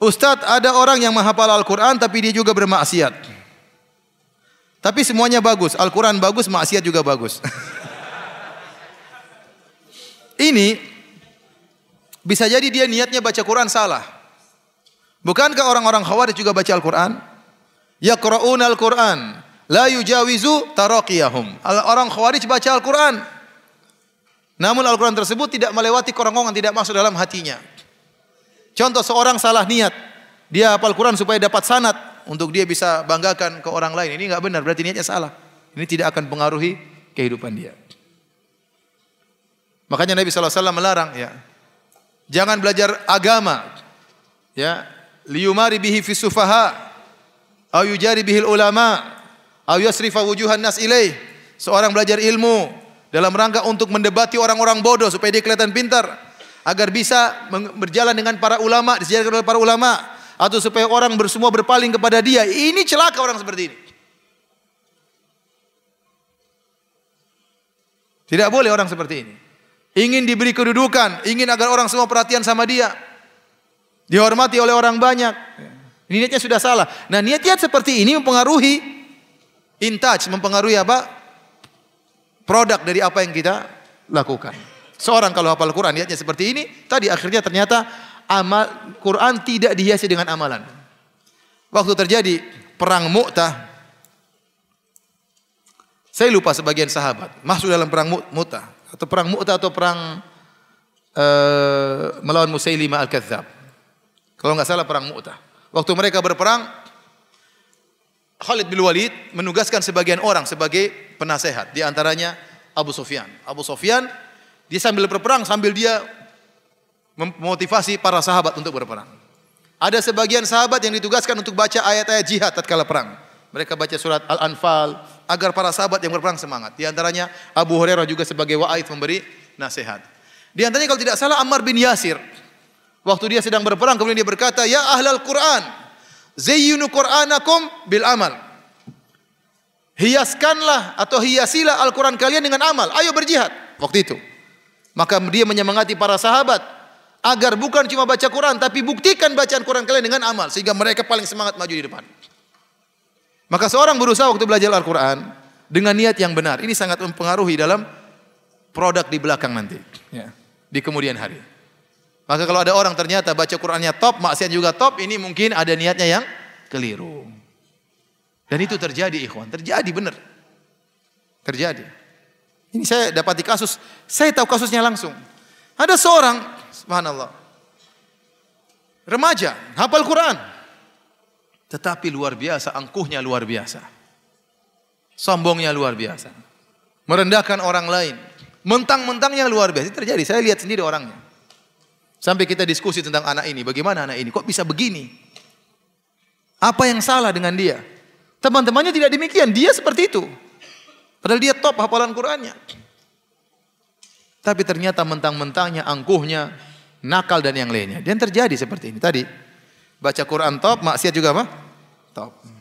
Ustadz ada orang yang menghafal Al-Quran tapi dia juga bermaksiat. Tapi semuanya bagus. Al-Quran bagus, maksiat juga bagus. Ini bisa jadi dia niatnya baca Quran salah. Bukankah orang-orang khawarij juga baca Al-Quran? Yaqra'una Al-Quran. La yujawizu taraqiyahum. Orang khawarij baca Al-Quran. Namun Al-Quran tersebut tidak melewati kerongkongan, tidak masuk dalam hatinya. Contoh seorang salah niat, dia hafal Quran supaya dapat sanat untuk dia bisa banggakan ke orang lain. Ini nggak benar, berarti niatnya salah. Ini tidak akan pengaruhi kehidupan dia. Makanya Nabi SAW melarang ya. Jangan belajar agama. Ya, liyumari bihi fisufaha, sufaha au yujari bihil ulama au yasrifa wujuhan nas ilaih. Seorang belajar ilmu dalam rangka untuk mendebati orang-orang bodoh supaya dia kelihatan pintar agar bisa berjalan dengan para ulama, disejajarkan oleh para ulama atau supaya orang bersemua berpaling kepada dia. Ini celaka orang seperti ini. Tidak boleh orang seperti ini. Ingin diberi kedudukan, ingin agar orang semua perhatian sama dia. Dihormati oleh orang banyak. Ini niatnya sudah salah. Nah, niat-niat seperti ini mempengaruhi in touch, mempengaruhi apa? Produk dari apa yang kita lakukan. Seorang kalau hafal Quran niatnya seperti ini, tadi akhirnya ternyata amal Quran tidak dihiasi dengan amalan. Waktu terjadi perang Mu'tah, saya lupa sebagian sahabat masuk dalam perang Mu'tah atau perang Mu'tah atau perang uh, melawan Musailimah al-Kadzab. Kalau nggak salah perang Mu'tah. Waktu mereka berperang, Khalid bin Walid menugaskan sebagian orang sebagai penasehat, di antaranya Abu Sufyan. Abu Sufyan dia sambil berperang sambil dia memotivasi para sahabat untuk berperang. Ada sebagian sahabat yang ditugaskan untuk baca ayat-ayat jihad tatkala perang. Mereka baca surat Al-Anfal agar para sahabat yang berperang semangat. Di antaranya Abu Hurairah juga sebagai wa'id memberi nasihat. Di antaranya kalau tidak salah Ammar bin Yasir. Waktu dia sedang berperang kemudian dia berkata, "Ya ahlal Quran, zayyinu Qur'anakum bil amal." Hiaskanlah atau hiasilah Al-Quran kalian dengan amal. Ayo berjihad. Waktu itu. Maka dia menyemangati para sahabat agar bukan cuma baca Quran tapi buktikan bacaan Quran kalian dengan amal sehingga mereka paling semangat maju di depan. Maka seorang berusaha waktu belajar Al-Quran dengan niat yang benar. Ini sangat mempengaruhi dalam produk di belakang nanti, ya. di kemudian hari. Maka kalau ada orang ternyata baca Qurannya top, maksiat juga top, ini mungkin ada niatnya yang keliru. Dan itu terjadi ikhwan, terjadi benar. Terjadi. Ini saya dapati kasus, saya tahu kasusnya langsung. Ada seorang, subhanallah, remaja, hafal Quran. Tetapi luar biasa, angkuhnya luar biasa. Sombongnya luar biasa. Merendahkan orang lain. Mentang-mentangnya luar biasa. terjadi, saya lihat sendiri orangnya. Sampai kita diskusi tentang anak ini, bagaimana anak ini, kok bisa begini? Apa yang salah dengan dia? Teman-temannya tidak demikian, dia seperti itu. Padahal dia top hafalan Qur'annya. Tapi ternyata mentang-mentangnya, angkuhnya, nakal dan yang lainnya. Dan terjadi seperti ini. Tadi baca Quran top, maksiat juga apa? Top.